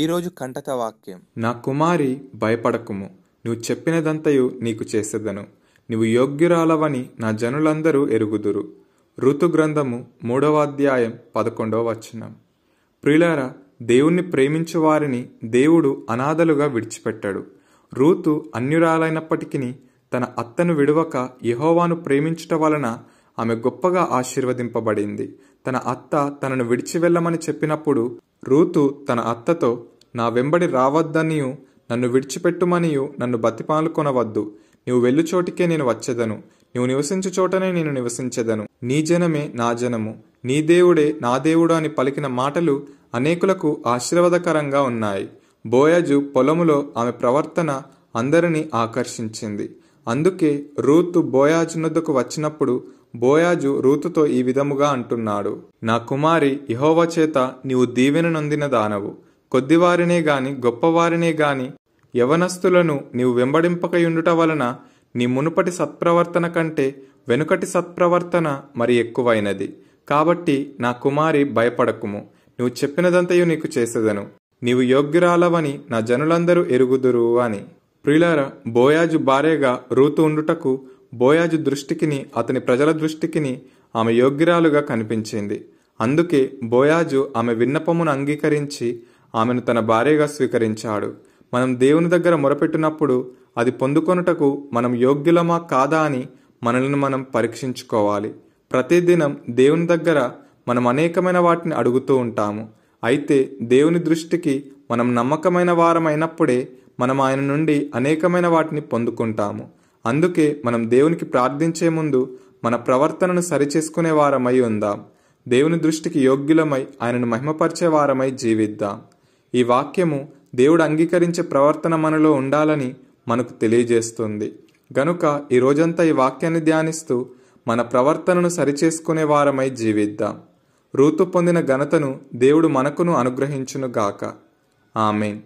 ఈరోజు కంటక వాక్యం నా కుమారి భయపడకుము నువ్వు చెప్పినదంతయు నీకు చేసేదను నువ్వు యోగ్యురాలవని నా జనులందరూ ఎరుగుదురు ఋతుగ్రంథము మూడవ అధ్యాయం పదకొండవ వచనం ప్రిలార దేవుణ్ణి ప్రేమించు వారిని దేవుడు అనాథలుగా విడిచిపెట్టాడు రూతు అన్యురాలైనప్పటికీ తన అత్తను విడవక యహోవాను ప్రేమించుట వలన ఆమె గొప్పగా ఆశీర్వదింపబడింది తన అత్త తనను విడిచి వెళ్ళమని చెప్పినప్పుడు రూతు తన అత్తతో నా వెంబడి రావద్దనియు నన్ను విడిచిపెట్టుమనియు నన్ను బతిపాలు కొనవద్దు నీవు వెళ్ళు చోటికే నేను వచ్చేదను నీవు నివసించు చోటనే నేను నివసించెదను నీ జనమే నా జనము నీ దేవుడే నా దేవుడు అని పలికిన మాటలు అనేకులకు ఆశీర్వదకరంగా ఉన్నాయి బోయాజు పొలములో ఆమె ప్రవర్తన అందరినీ ఆకర్షించింది అందుకే రూతు బోయాజు నొద్దకు వచ్చినప్పుడు బోయాజు రూతుతో ఈ విధముగా అంటున్నాడు నా కుమారి ఇహోవ చేత నీవు దీవెన నొందిన దానవు కొద్దివారినే గాని గొప్పవారినే గాని యవనస్తులను నీవు వెంబడింపకయుండుట వలన నీ మునుపటి సత్ప్రవర్తన కంటే వెనుకటి సత్ప్రవర్తన మరి ఎక్కువైనది కాబట్టి నా కుమారి భయపడకుము నువ్వు చెప్పినదంతయు నీకు చేసేదను నీవు యోగ్యురాలవని నా జనులందరూ ఎరుగుదురు అని ప్రిలార బోయాజు భార్యగా రూతు ఉండుటకు బోయాజు దృష్టికిని అతని ప్రజల దృష్టికిని ఆమె యోగ్యురాలుగా కనిపించింది అందుకే బోయాజు ఆమె విన్నపమును అంగీకరించి ఆమెను తన భార్యగా స్వీకరించాడు మనం దేవుని దగ్గర మొరపెట్టినప్పుడు అది పొందుకొనుటకు మనం యోగ్యులమా కాదా అని మనల్ని మనం పరీక్షించుకోవాలి ప్రతిదినం దేవుని దగ్గర మనం అనేకమైన వాటిని అడుగుతూ ఉంటాము అయితే దేవుని దృష్టికి మనం నమ్మకమైన వారమైనప్పుడే మనం ఆయన నుండి అనేకమైన వాటిని పొందుకుంటాము అందుకే మనం దేవునికి ప్రార్థించే ముందు మన ప్రవర్తనను సరిచేసుకునే వారమై ఉందాం దేవుని దృష్టికి యోగ్యులమై ఆయనను మహిమపరిచే వారమై జీవిద్దాం ఈ వాక్యము దేవుడు అంగీకరించే ప్రవర్తన మనలో ఉండాలని మనకు తెలియజేస్తుంది గనుక ఈ రోజంతా ఈ వాక్యాన్ని ధ్యానిస్తూ మన ప్రవర్తనను సరిచేసుకునే వారమై జీవిద్దాం రూతు పొందిన ఘనతను దేవుడు మనకును అనుగ్రహించునుగాక ఆమెన్